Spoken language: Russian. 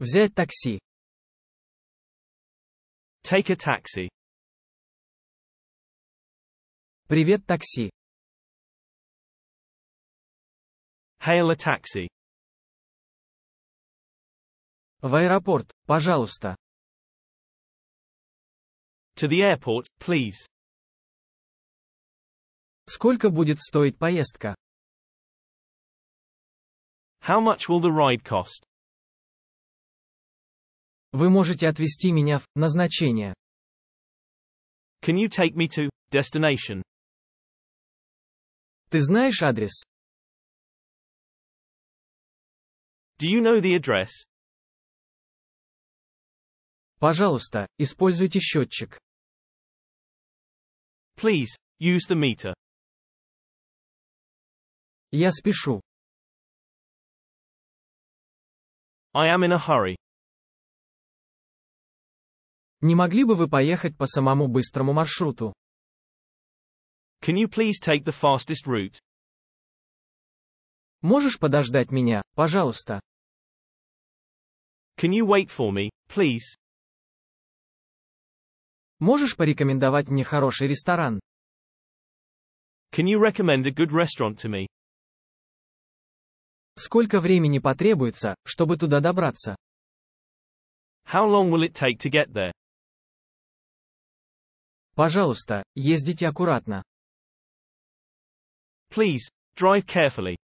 Взять такси. Take a taxi. Привет, такси. Hail a taxi. В аэропорт, пожалуйста. To the airport, please. Сколько будет стоить поездка? How much will the ride cost? Вы можете отвезти меня в назначение. Can you take me to destination? Ты знаешь адрес? Do you know the address? Пожалуйста, используйте счетчик. Please, use the meter. Я спешу. I am in a hurry. Не могли бы вы поехать по самому быстрому маршруту? Can you please take the fastest route? Можешь подождать меня, пожалуйста? Can you wait for me, please? Можешь порекомендовать мне хороший ресторан? Can you recommend a good restaurant to me? Сколько времени потребуется, чтобы туда добраться? How long will it take to get there? Пожалуйста, ездите аккуратно. Please, drive carefully.